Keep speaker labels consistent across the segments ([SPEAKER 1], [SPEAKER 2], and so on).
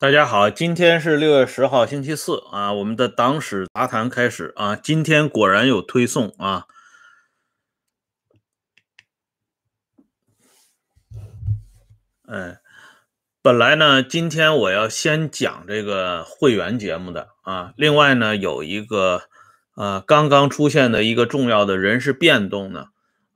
[SPEAKER 1] 大家好，今天是六月十号，星期四啊。我们的党史杂谈开始啊。今天果然有推送啊。哎，本来呢，今天我要先讲这个会员节目的啊。另外呢，有一个呃刚刚出现的一个重要的人事变动呢，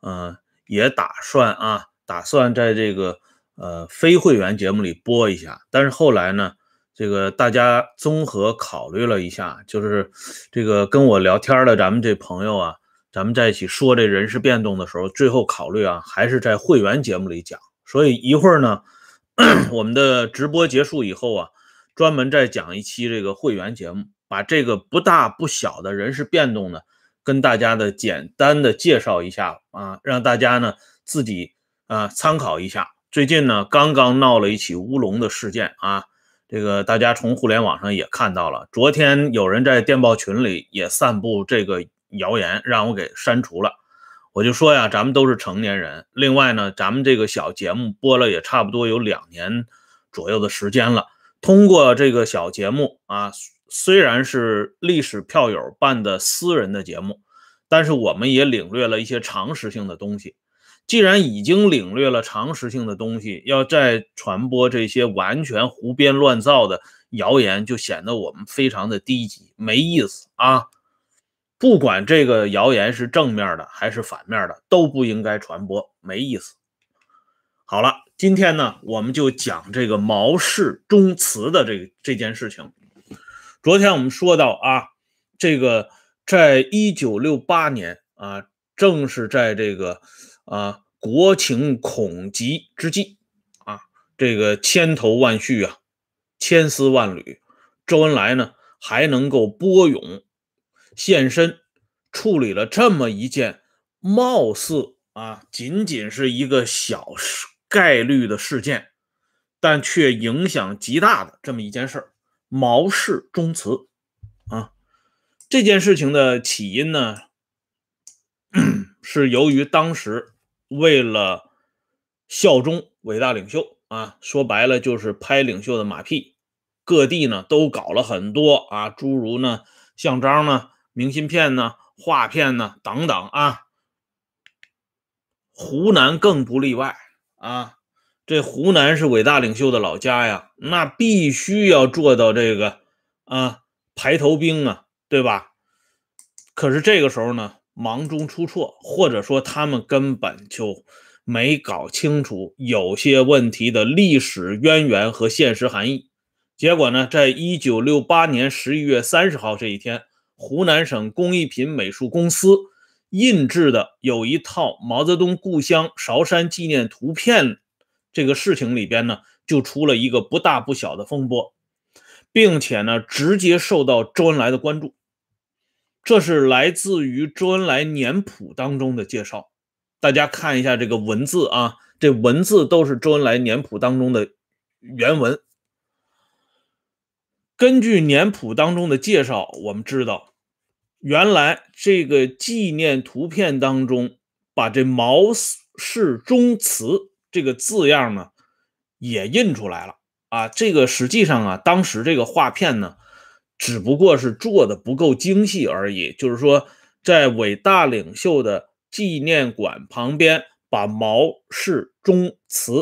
[SPEAKER 1] 嗯，也打算啊，打算在这个。呃，非会员节目里播一下，但是后来呢，这个大家综合考虑了一下，就是这个跟我聊天的咱们这朋友啊，咱们在一起说这人事变动的时候，最后考虑啊，还是在会员节目里讲。所以一会儿呢，我们的直播结束以后啊，专门再讲一期这个会员节目，把这个不大不小的人事变动呢，跟大家的简单的介绍一下啊，让大家呢自己啊参考一下。最近呢，刚刚闹了一起乌龙的事件啊，这个大家从互联网上也看到了。昨天有人在电报群里也散布这个谣言，让我给删除了。我就说呀，咱们都是成年人。另外呢，咱们这个小节目播了也差不多有两年左右的时间了。通过这个小节目啊，虽然是历史票友办的私人的节目，但是我们也领略了一些常识性的东西。既然已经领略了常识性的东西，要再传播这些完全胡编乱造的谣言，就显得我们非常的低级，没意思啊！不管这个谣言是正面的还是反面的，都不应该传播，没意思。好了，今天呢，我们就讲这个毛氏宗祠的这个这件事情。昨天我们说到啊，这个在一九六八年啊，正是在这个。啊，国情恐急之际，啊，这个千头万绪啊，千丝万缕，周恩来呢还能够拨涌现身，处理了这么一件貌似啊仅仅是一个小概率的事件，但却影响极大的这么一件事儿——毛氏宗祠啊。这件事情的起因呢，是由于当时。为了效忠伟大领袖啊，说白了就是拍领袖的马屁。各地呢都搞了很多啊，诸如呢像章呢、明信片呢、画片呢等等啊。湖南更不例外啊，这湖南是伟大领袖的老家呀，那必须要做到这个啊排头兵啊，对吧？可是这个时候呢？忙中出错，或者说他们根本就没搞清楚有些问题的历史渊源和现实含义。结果呢，在一九六八年十一月三十号这一天，湖南省工艺品美术公司印制的有一套毛泽东故乡韶山纪念图片，这个事情里边呢，就出了一个不大不小的风波，并且呢，直接受到周恩来的关注。这是来自于《周恩来年谱》当中的介绍，大家看一下这个文字啊，这文字都是《周恩来年谱》当中的原文。根据年谱当中的介绍，我们知道，原来这个纪念图片当中，把这“毛氏宗祠”这个字样呢，也印出来了啊。这个实际上啊，当时这个画片呢。只不过是做的不够精细而已，就是说，在伟大领袖的纪念馆旁边，把“毛氏中祠”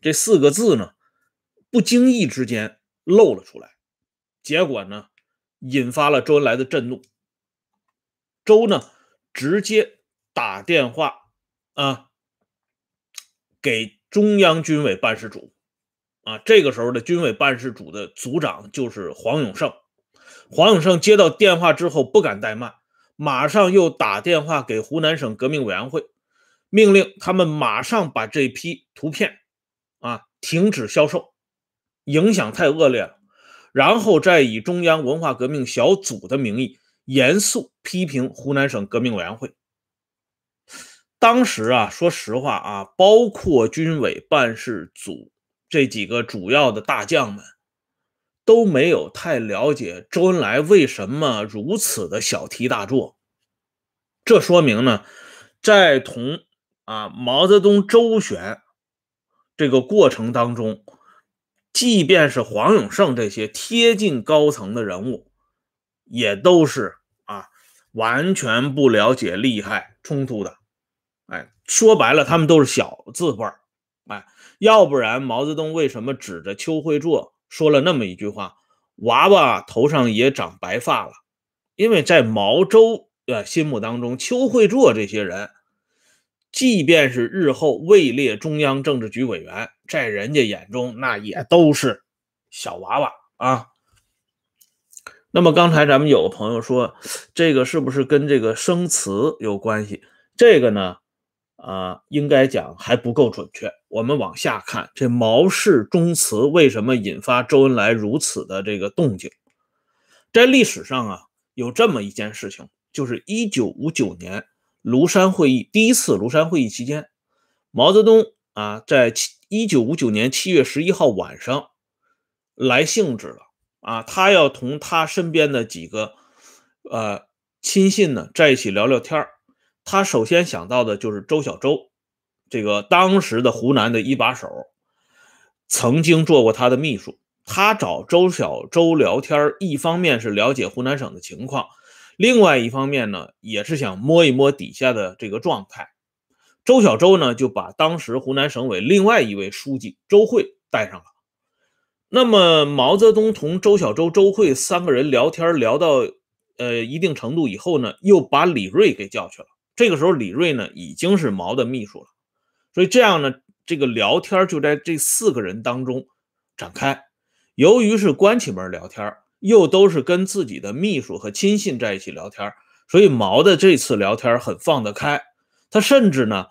[SPEAKER 1] 这四个字呢，不经意之间露了出来，结果呢，引发了周恩来的震怒。周呢，直接打电话啊，给中央军委办事主啊，这个时候的军委办事主的组长就是黄永胜。黄永胜接到电话之后不敢怠慢，马上又打电话给湖南省革命委员会，命令他们马上把这批图片，啊，停止销售，影响太恶劣了，然后再以中央文化革命小组的名义严肃批评湖南省革命委员会。当时啊，说实话啊，包括军委办事组这几个主要的大将们。都没有太了解周恩来为什么如此的小题大做，这说明呢，在同啊毛泽东周旋这个过程当中，即便是黄永胜这些贴近高层的人物，也都是啊完全不了解利害冲突的，哎，说白了他们都是小字辈儿，哎，要不然毛泽东为什么指着邱会作？说了那么一句话，娃娃头上也长白发了，因为在毛周呃心目当中，邱会作这些人，即便是日后位列中央政治局委员，在人家眼中那也都是小娃娃啊。那么刚才咱们有个朋友说，这个是不是跟这个生词有关系？这个呢，啊，应该讲还不够准确。我们往下看，这毛氏宗祠为什么引发周恩来如此的这个动静？在历史上啊，有这么一件事情，就是1959年庐山会议，第一次庐山会议期间，毛泽东啊，在七1959年7月11号晚上来兴致了啊，他要同他身边的几个呃亲信呢在一起聊聊天他首先想到的就是周小舟。这个当时的湖南的一把手曾经做过他的秘书，他找周小舟聊天，一方面是了解湖南省的情况，另外一方面呢，也是想摸一摸底下的这个状态。周小舟呢就把当时湖南省委另外一位书记周慧带上了。那么毛泽东同周小舟、周慧三个人聊天，聊到呃一定程度以后呢，又把李瑞给叫去了。这个时候李瑞呢已经是毛的秘书了。所以这样呢，这个聊天就在这四个人当中展开。由于是关起门聊天，又都是跟自己的秘书和亲信在一起聊天，所以毛的这次聊天很放得开。他甚至呢，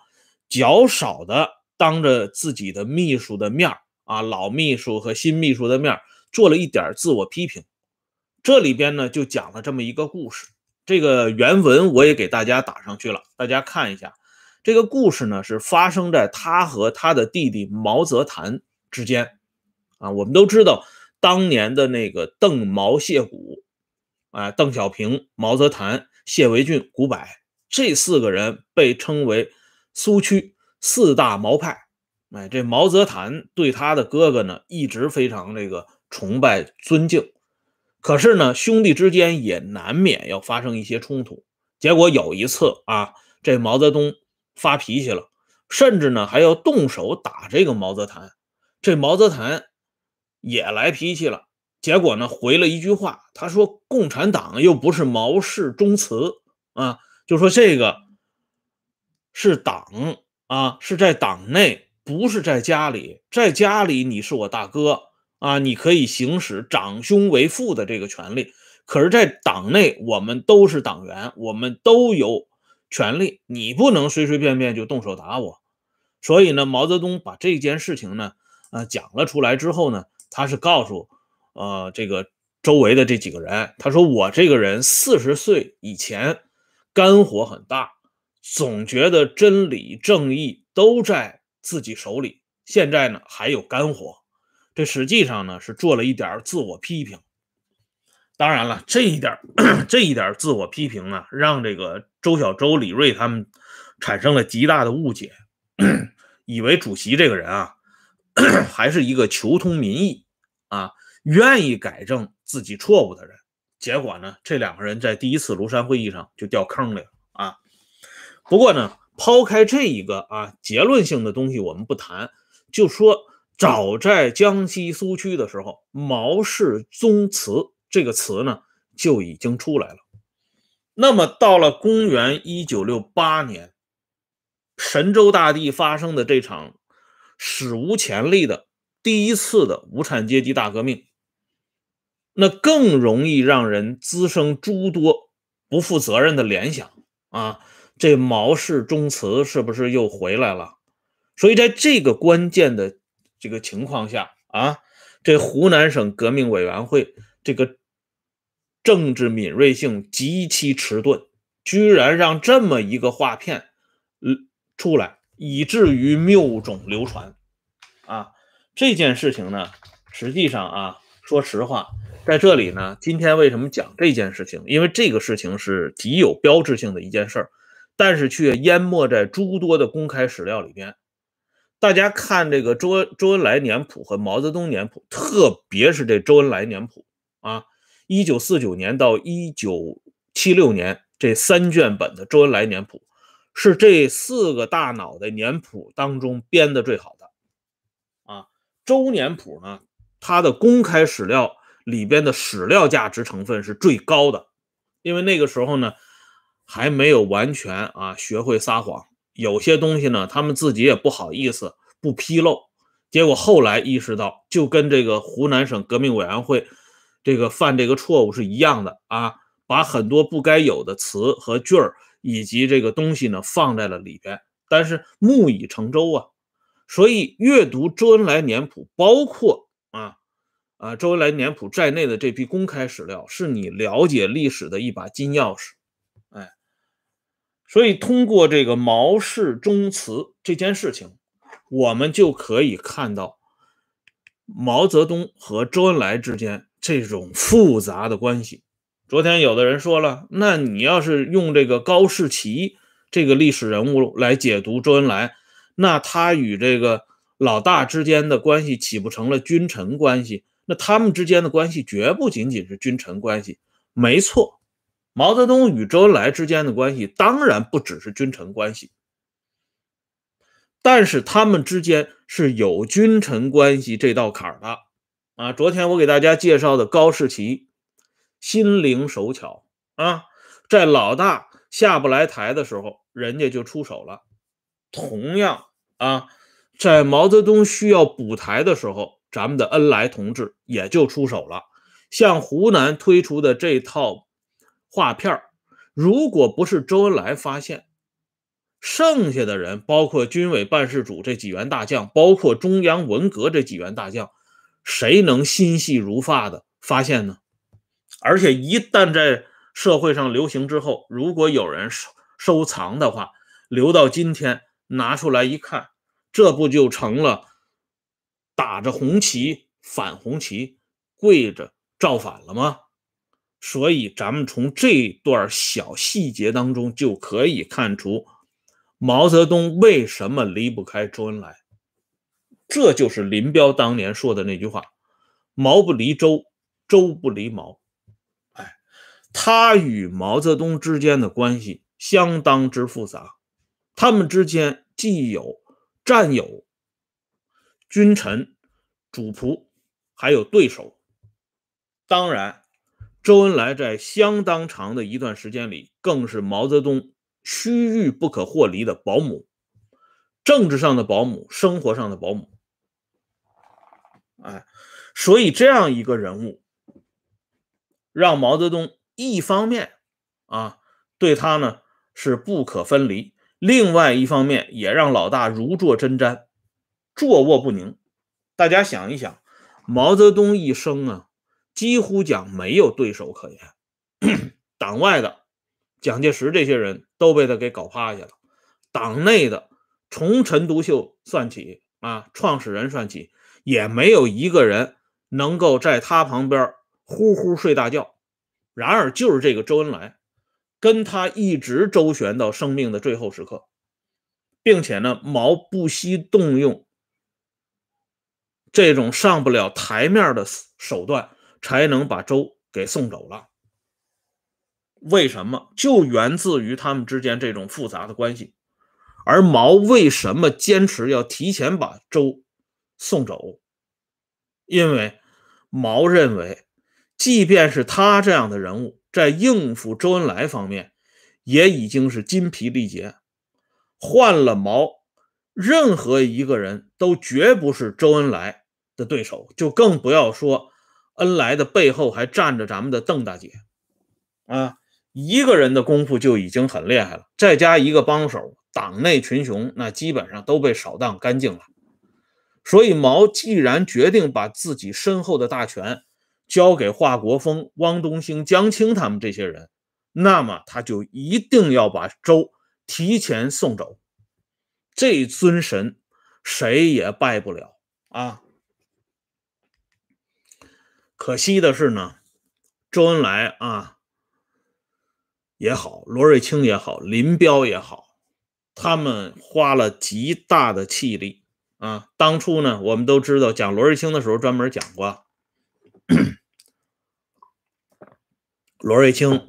[SPEAKER 1] 较少的当着自己的秘书的面啊，老秘书和新秘书的面做了一点自我批评。这里边呢，就讲了这么一个故事。这个原文我也给大家打上去了，大家看一下。这个故事呢，是发生在他和他的弟弟毛泽覃之间啊。我们都知道，当年的那个邓毛谢古，啊，邓小平、毛泽覃、谢维俊、古柏这四个人被称为苏区四大毛派。哎，这毛泽覃对他的哥哥呢，一直非常这个崇拜尊敬。可是呢，兄弟之间也难免要发生一些冲突。结果有一次啊，这毛泽东。发脾气了，甚至呢还要动手打这个毛泽覃。这毛泽覃也来脾气了，结果呢回了一句话，他说：“共产党又不是毛氏宗祠啊，就说这个是党啊，是在党内，不是在家里。在家里你是我大哥啊，你可以行使长兄为父的这个权利。可是，在党内，我们都是党员，我们都有。”权利，你不能随随便便就动手打我。所以呢，毛泽东把这件事情呢，啊，讲了出来之后呢，他是告诉啊，这个周围的这几个人，他说我这个人四十岁以前肝火很大，总觉得真理正义都在自己手里，现在呢还有肝火，这实际上呢是做了一点自我批评。当然了，这一点，这一点自我批评啊，让这个周小舟、李锐他们产生了极大的误解，以为主席这个人啊，还是一个求通民意啊，愿意改正自己错误的人。结果呢，这两个人在第一次庐山会议上就掉坑里了啊。不过呢，抛开这一个啊结论性的东西，我们不谈，就说早在江西苏区的时候，毛氏宗祠。这个词呢就已经出来了。那么到了公元一九六八年，神州大地发生的这场史无前例的第一次的无产阶级大革命，那更容易让人滋生诸多不负责任的联想啊！这毛氏宗祠是不是又回来了？所以在这个关键的这个情况下啊，这湖南省革命委员会。这个政治敏锐性极其迟钝，居然让这么一个画片，嗯，出来，以至于谬种流传，啊，这件事情呢，实际上啊，说实话，在这里呢，今天为什么讲这件事情？因为这个事情是极有标志性的一件事儿，但是却淹没在诸多的公开史料里边。大家看这个周周恩来年谱和毛泽东年谱，特别是这周恩来年谱。一九四九年到一九七六年这三卷本的周恩来年谱，是这四个大脑袋年谱当中编的最好的。啊，周年谱呢，它的公开史料里边的史料价值成分是最高的，因为那个时候呢，还没有完全啊学会撒谎，有些东西呢，他们自己也不好意思不披露。结果后来意识到，就跟这个湖南省革命委员会。这个犯这个错误是一样的啊，把很多不该有的词和句儿，以及这个东西呢放在了里边，但是木已成舟啊，所以阅读周恩来年谱，包括啊啊周恩来年谱在内的这批公开史料，是你了解历史的一把金钥匙，哎，所以通过这个毛氏宗祠这件事情，我们就可以看到毛泽东和周恩来之间。这种复杂的关系，昨天有的人说了，那你要是用这个高士奇这个历史人物来解读周恩来，那他与这个老大之间的关系岂不成了君臣关系？那他们之间的关系绝不仅仅是君臣关系。没错，毛泽东与周恩来之间的关系当然不只是君臣关系，但是他们之间是有君臣关系这道坎儿的。啊，昨天我给大家介绍的高士奇，心灵手巧啊，在老大下不来台的时候，人家就出手了。同样啊，在毛泽东需要补台的时候，咱们的恩来同志也就出手了。像湖南推出的这套画片如果不是周恩来发现，剩下的人包括军委办事组这几员大将，包括中央文革这几员大将。谁能心细如发的发现呢？而且一旦在社会上流行之后，如果有人收收藏的话，留到今天拿出来一看，这不就成了打着红旗反红旗、跪着造反了吗？所以，咱们从这段小细节当中就可以看出毛泽东为什么离不开周恩来。这就是林彪当年说的那句话：“毛不离周，周不离毛。”哎，他与毛泽东之间的关系相当之复杂，他们之间既有战友、君臣、主仆，还有对手。当然，周恩来在相当长的一段时间里，更是毛泽东区域不可或离的保姆，政治上的保姆，生活上的保姆。哎，所以这样一个人物，让毛泽东一方面啊对他呢是不可分离，另外一方面也让老大如坐针毡、坐卧不宁。大家想一想，毛泽东一生啊几乎讲没有对手可言，党外的蒋介石这些人都被他给搞趴下了，党内的从陈独秀算起啊，创始人算起。也没有一个人能够在他旁边呼呼睡大觉。然而，就是这个周恩来，跟他一直周旋到生命的最后时刻，并且呢，毛不惜动用这种上不了台面的手段，才能把周给送走了。为什么？就源自于他们之间这种复杂的关系。而毛为什么坚持要提前把周？送走，因为毛认为，即便是他这样的人物，在应付周恩来方面，也已经是精疲力竭。换了毛，任何一个人，都绝不是周恩来的对手，就更不要说恩来的背后还站着咱们的邓大姐，啊，一个人的功夫就已经很厉害了，再加一个帮手，党内群雄，那基本上都被扫荡干净了。所以毛既然决定把自己身后的大权交给华国锋、汪东兴、江青他们这些人，那么他就一定要把周提前送走。这尊神谁也拜不了啊！可惜的是呢，周恩来啊也好，罗瑞卿也好，林彪也好，他们花了极大的气力。啊，当初呢，我们都知道讲罗瑞卿的时候专门讲过，罗瑞卿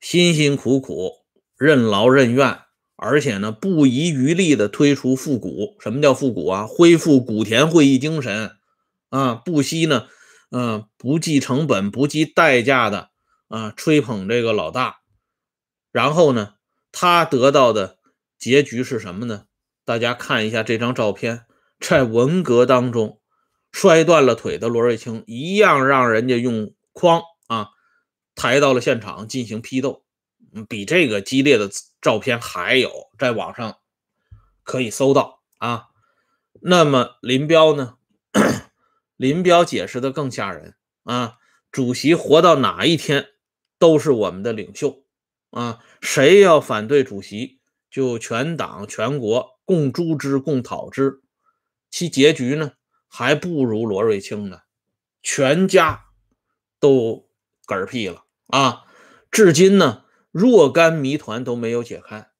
[SPEAKER 1] 辛辛苦苦任劳任怨，而且呢不遗余力的推出复古。什么叫复古啊？恢复古田会议精神啊！不惜呢，嗯，不计成本、不计代价的啊吹捧这个老大，然后呢，他得到的结局是什么呢？大家看一下这张照片，在文革当中摔断了腿的罗瑞卿，一样让人家用筐啊抬到了现场进行批斗。比这个激烈的照片还有，在网上可以搜到啊。那么林彪呢？林彪解释的更吓人啊！主席活到哪一天都是我们的领袖啊！谁要反对主席，就全党全国。共诛之，共讨之，其结局呢，还不如罗瑞卿呢，全家都嗝屁了啊！至今呢，若干谜团都没有解开。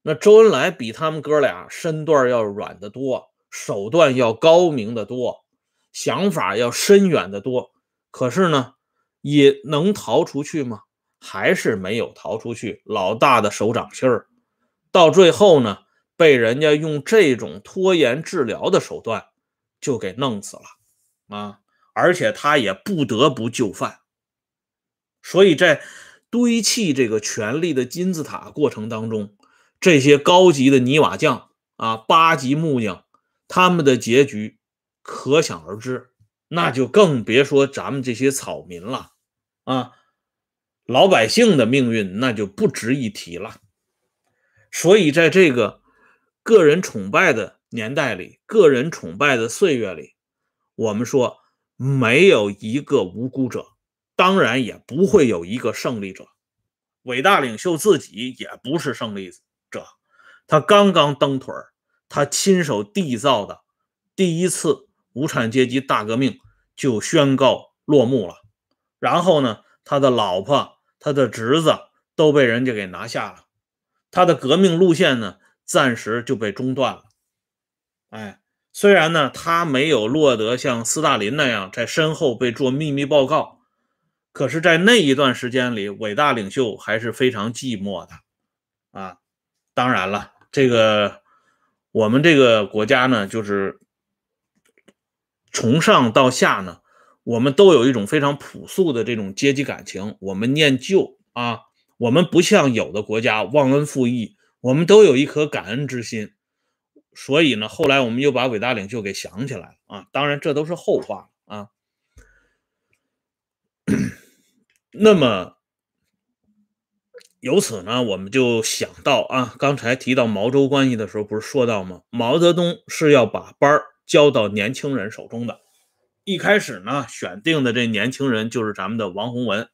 [SPEAKER 1] 那周恩来比他们哥俩身段要软得多，手段要高明得多，想法要深远得多。可是呢，也能逃出去吗？还是没有逃出去。老大的手掌心儿，到最后呢？被人家用这种拖延治疗的手段就给弄死了啊！而且他也不得不就范，所以在堆砌这个权力的金字塔过程当中，这些高级的泥瓦匠啊、八级木匠，他们的结局可想而知。那就更别说咱们这些草民了啊！老百姓的命运那就不值一提了。所以在这个。个人崇拜的年代里，个人崇拜的岁月里，我们说没有一个无辜者，当然也不会有一个胜利者。伟大领袖自己也不是胜利者，他刚刚蹬腿儿，他亲手缔造的第一次无产阶级大革命就宣告落幕了。然后呢，他的老婆、他的侄子都被人家给拿下了，他的革命路线呢？暂时就被中断了，哎，虽然呢，他没有落得像斯大林那样在身后被做秘密报告，可是，在那一段时间里，伟大领袖还是非常寂寞的啊。当然了，这个我们这个国家呢，就是从上到下呢，我们都有一种非常朴素的这种阶级感情，我们念旧啊，我们不像有的国家忘恩负义。我们都有一颗感恩之心，所以呢，后来我们又把伟大领袖给想起来了啊。当然，这都是后话啊。那么，由此呢，我们就想到啊，刚才提到毛周关系的时候，不是说到吗？毛泽东是要把班儿交到年轻人手中的，一开始呢，选定的这年轻人就是咱们的王洪文，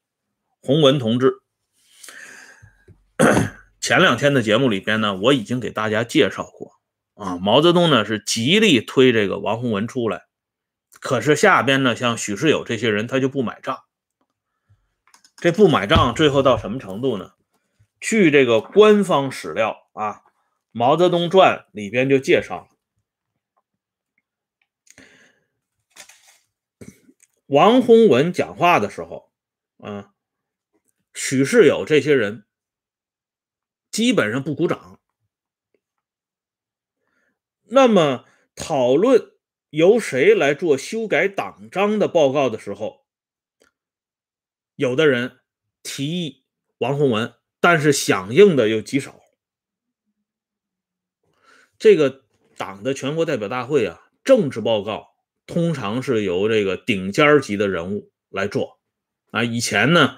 [SPEAKER 1] 洪文同志。前两天的节目里边呢，我已经给大家介绍过啊，毛泽东呢是极力推这个王洪文出来，可是下边呢像许世友这些人他就不买账，这不买账，最后到什么程度呢？据这个官方史料啊，《毛泽东传》里边就介绍了，王洪文讲话的时候，嗯，许世友这些人。基本上不鼓掌。那么，讨论由谁来做修改党章的报告的时候，有的人提议王洪文，但是响应的又极少。这个党的全国代表大会啊，政治报告通常是由这个顶尖级的人物来做啊。以前呢，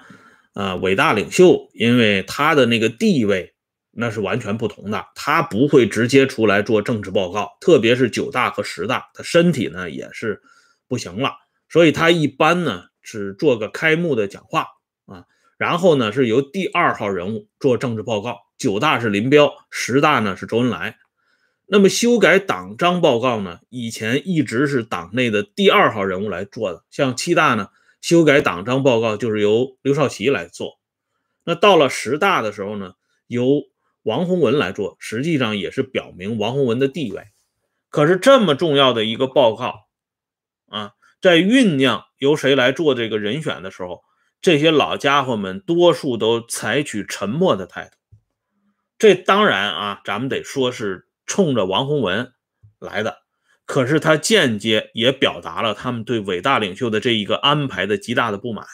[SPEAKER 1] 啊，伟大领袖因为他的那个地位。那是完全不同的，他不会直接出来做政治报告，特别是九大和十大，他身体呢也是不行了，所以他一般呢是做个开幕的讲话啊，然后呢是由第二号人物做政治报告。九大是林彪，十大呢是周恩来。那么修改党章报告呢，以前一直是党内的第二号人物来做的，像七大呢修改党章报告就是由刘少奇来做，那到了十大的时候呢，由王洪文来做，实际上也是表明王洪文的地位。可是这么重要的一个报告啊，在酝酿由谁来做这个人选的时候，这些老家伙们多数都采取沉默的态度。这当然啊，咱们得说是冲着王洪文来的。可是他间接也表达了他们对伟大领袖的这一个安排的极大的不满。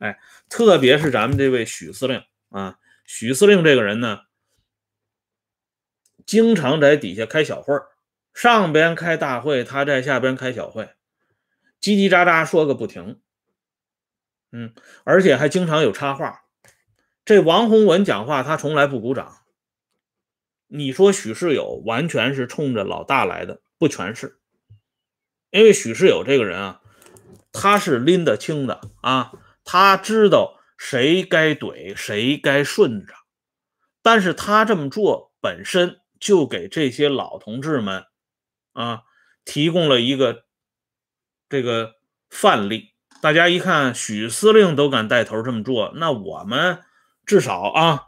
[SPEAKER 1] 哎，特别是咱们这位许司令啊。许司令这个人呢，经常在底下开小会儿，上边开大会，他在下边开小会，叽叽喳喳说个不停，嗯，而且还经常有插话。这王洪文讲话，他从来不鼓掌。你说许世友完全是冲着老大来的，不全是，因为许世友这个人啊，他是拎得清的啊，他知道。谁该怼谁该顺着，但是他这么做本身就给这些老同志们啊提供了一个这个范例。大家一看，许司令都敢带头这么做，那我们至少啊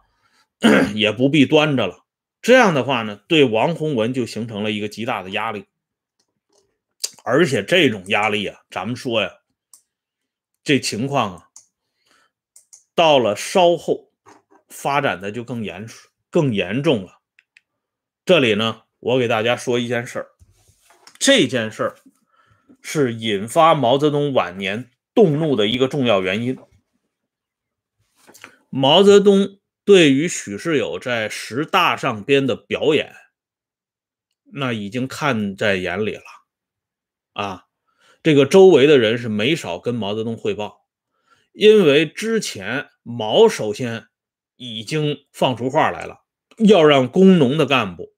[SPEAKER 1] 也不必端着了。这样的话呢，对王洪文就形成了一个极大的压力。而且这种压力啊，咱们说呀，这情况啊。到了稍后，发展的就更严更严重了。这里呢，我给大家说一件事儿，这件事儿是引发毛泽东晚年动怒的一个重要原因。毛泽东对于许世友在十大上边的表演，那已经看在眼里了，啊，这个周围的人是没少跟毛泽东汇报。因为之前毛首先已经放出话来了，要让工农的干部，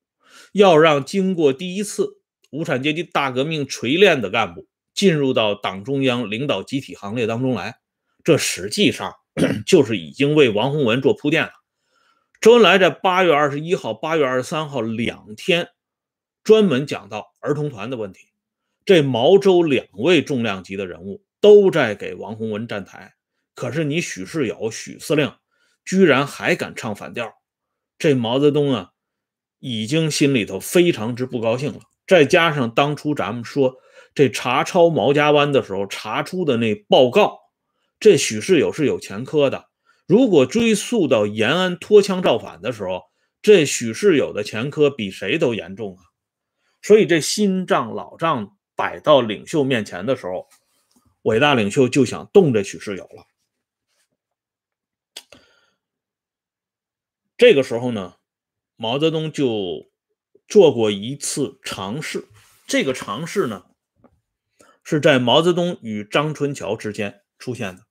[SPEAKER 1] 要让经过第一次无产阶级大革命锤炼的干部进入到党中央领导集体行列当中来，这实际上 就是已经为王洪文做铺垫了。周恩来在八月二十一号、八月二十三号两天专门讲到儿童团的问题，这毛周两位重量级的人物都在给王洪文站台。可是你许世友、许司令居然还敢唱反调，这毛泽东啊已经心里头非常之不高兴了。再加上当初咱们说这查抄毛家湾的时候查出的那报告，这许世友是有前科的。如果追溯到延安脱枪造反的时候，这许世友的前科比谁都严重啊。所以这新账老账摆到领袖面前的时候，伟大领袖就想动这许世友了。这个时候呢，毛泽东就做过一次尝试。这个尝试呢，是在毛泽东与张春桥之间出现的。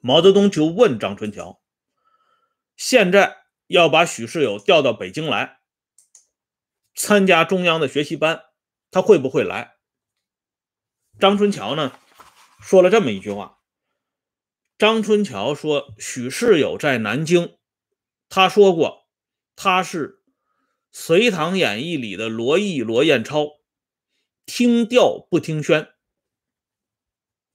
[SPEAKER 1] 毛泽东就问张春桥：“现在要把许世友调到北京来参加中央的学习班，他会不会来？”张春桥呢，说了这么一句话。张春桥说：“许世友在南京，他说过，他是《隋唐演义》里的罗艺、罗彦超，听调不听宣。”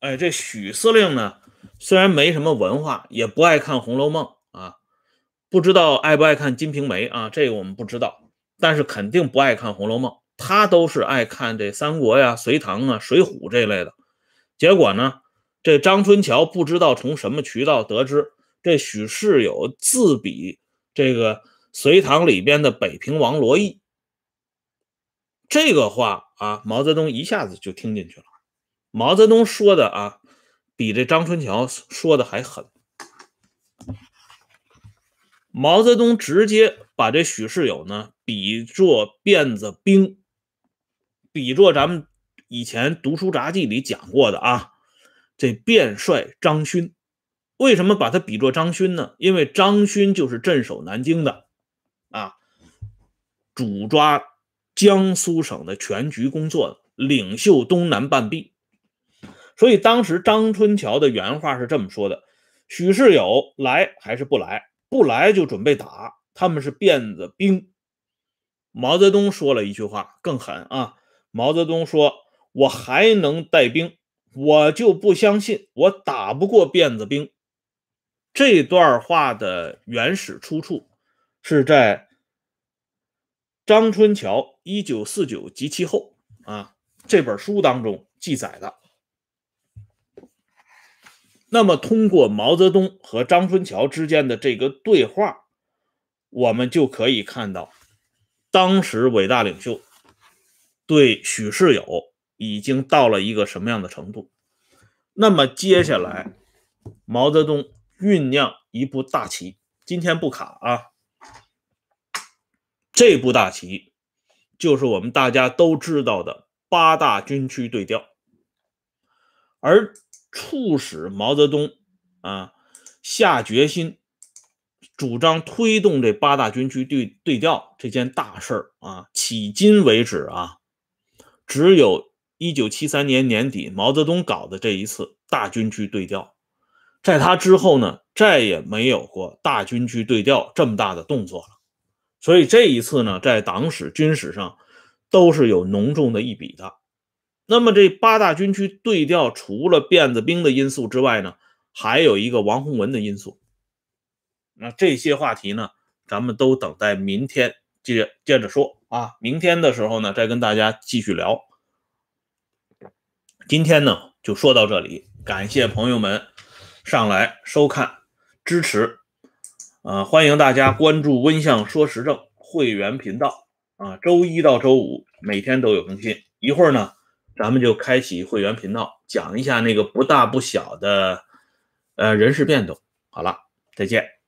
[SPEAKER 1] 哎，这许司令呢，虽然没什么文化，也不爱看《红楼梦》啊，不知道爱不爱看《金瓶梅》啊？这个我们不知道，但是肯定不爱看《红楼梦》，他都是爱看这《三国》呀、《隋唐》啊、《水浒》这类的。结果呢？这张春桥不知道从什么渠道得知，这许世友自比这个隋唐里边的北平王罗毅。这个话啊，毛泽东一下子就听进去了。毛泽东说的啊，比这张春桥说的还狠。毛泽东直接把这许世友呢比作辫子兵，比作咱们以前《读书杂记》里讲过的啊。这卞帅张勋，为什么把他比作张勋呢？因为张勋就是镇守南京的，啊，主抓江苏省的全局工作，领袖东南半壁。所以当时张春桥的原话是这么说的：许世友来还是不来？不来就准备打。他们是辫子兵。毛泽东说了一句话更狠啊：毛泽东说，我还能带兵。我就不相信我打不过辫子兵。这段话的原始出处是在张春桥《一九四九及其后》啊这本书当中记载的。那么，通过毛泽东和张春桥之间的这个对话，我们就可以看到，当时伟大领袖对许世友。已经到了一个什么样的程度？那么接下来，毛泽东酝酿一部大棋。今天不卡啊，这部大棋就是我们大家都知道的八大军区对调。而促使毛泽东啊下决心，主张推动这八大军区对对调这件大事儿啊，迄今为止啊，只有。一九七三年年底，毛泽东搞的这一次大军区对调，在他之后呢，再也没有过大军区对调这么大的动作了。所以这一次呢，在党史、军史上都是有浓重的一笔的。那么这八大军区对调，除了辫子兵的因素之外呢，还有一个王洪文的因素。那这些话题呢，咱们都等待明天接接着说啊。明天的时候呢，再跟大家继续聊。今天呢，就说到这里，感谢朋友们上来收看、支持，啊，欢迎大家关注温相说时政会员频道，啊，周一到周五每天都有更新。一会儿呢，咱们就开启会员频道，讲一下那个不大不小的，呃，人事变动。好了，再见。